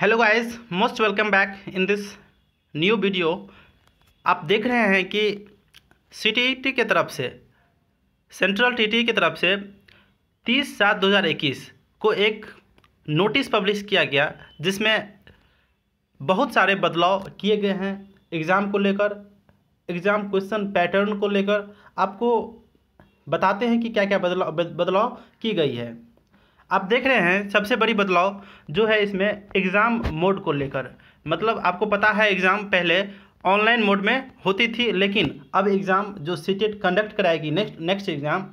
hello guys most welcome back in this new video आप देख रहे हैं कि सी टी की तरफ से सेंट्रल टीटी की तरफ से 30 सात 2021 को एक नोटिस पब्लिश किया गया जिसमें बहुत सारे बदलाव किए गए हैं एग्ज़ाम को लेकर एग्ज़ाम क्वेश्चन पैटर्न को लेकर आपको बताते हैं कि क्या क्या बदलाव बदलाव की गई है आप देख रहे हैं सबसे बड़ी बदलाव जो है इसमें एग्ज़ाम मोड को लेकर मतलब आपको पता है एग्ज़ाम पहले ऑनलाइन मोड में होती थी लेकिन अब एग्ज़ाम जो सीटेट कंडक्ट कराएगी नेक्स्ट नेक्स्ट एग्ज़ाम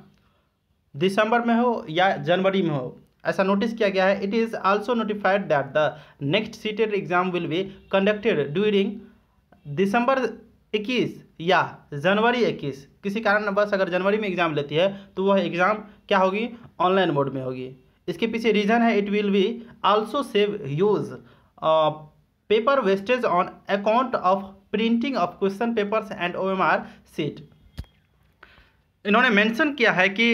दिसंबर में हो या जनवरी में हो ऐसा नोटिस किया गया है it is also notified that the next CTET exam will be conducted during December 21 या जनवरी 21 किसी कारणवश अगर जनवरी में एग्ज़ाम लेती है तो वह एग्ज़ाम क्या होगी ऑनलाइन मोड में होगी इसके पीछे रीज़न है it will be also save use paper wastage on account of printing of question papers and O M R sheet इन्होंने मेंशन किया है कि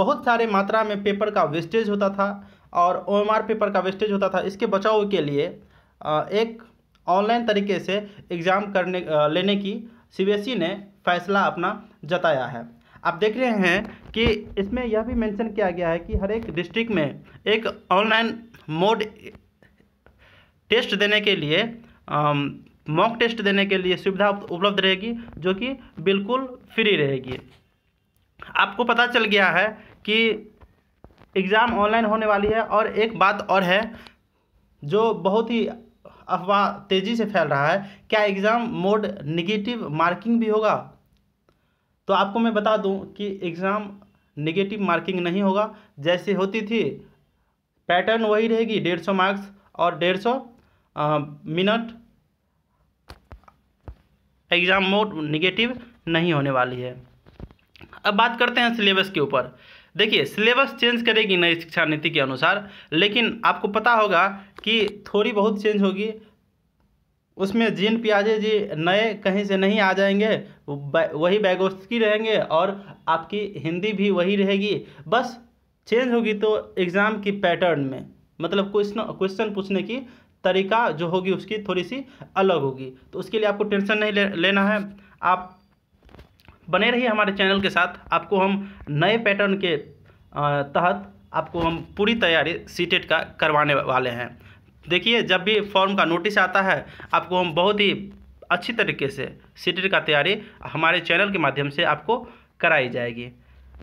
बहुत सारे मात्रा में पेपर का वेस्टेज होता था और ओ एम आर पेपर का वेस्टेज होता था इसके बचाव के लिए uh, एक ऑनलाइन तरीके से एग्ज़ाम करने uh, लेने की सीबीएसई e ने फैसला अपना जताया है आप देख रहे हैं कि इसमें यह भी मेंशन किया गया है कि हर एक डिस्ट्रिक्ट में एक ऑनलाइन मोड टेस्ट देने के लिए मॉक टेस्ट देने के लिए सुविधा उपलब्ध रहेगी जो कि बिल्कुल फ्री रहेगी आपको पता चल गया है कि एग्ज़ाम ऑनलाइन होने वाली है और एक बात और है जो बहुत ही अफवाह तेज़ी से फैल रहा है क्या एग्ज़ाम मोड निगेटिव मार्किंग भी होगा तो आपको मैं बता दूं कि एग्ज़ाम नेगेटिव मार्किंग नहीं होगा जैसे होती थी पैटर्न वही रहेगी डेढ़ सौ मार्क्स और डेढ़ सौ मिनट एग्ज़ाम मोड निगेटिव नहीं होने वाली है अब बात करते हैं सिलेबस के ऊपर देखिए सिलेबस चेंज करेगी नई शिक्षा नीति के अनुसार लेकिन आपको पता होगा कि थोड़ी बहुत चेंज होगी उसमें जीन पियाजे जी नए कहीं से नहीं आ जाएंगे वही बैगोस्की रहेंगे और आपकी हिंदी भी वही रहेगी बस चेंज होगी तो एग्ज़ाम की पैटर्न में मतलब क्वेश्चन क्वेश्चन पूछने की तरीका जो होगी उसकी थोड़ी सी अलग होगी तो उसके लिए आपको टेंशन नहीं ले, लेना है आप बने रहिए हमारे चैनल के साथ आपको हम नए पैटर्न के तहत आपको हम पूरी तैयारी सी का करवाने वाले हैं देखिए जब भी फॉर्म का नोटिस आता है आपको हम बहुत ही अच्छी तरीके से सीटेट का तैयारी हमारे चैनल के माध्यम से आपको कराई जाएगी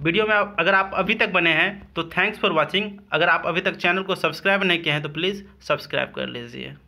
वीडियो में अगर आप अभी तक बने हैं तो थैंक्स फॉर वाचिंग अगर आप अभी तक चैनल को सब्सक्राइब नहीं किए हैं तो प्लीज़ सब्सक्राइब कर लीजिए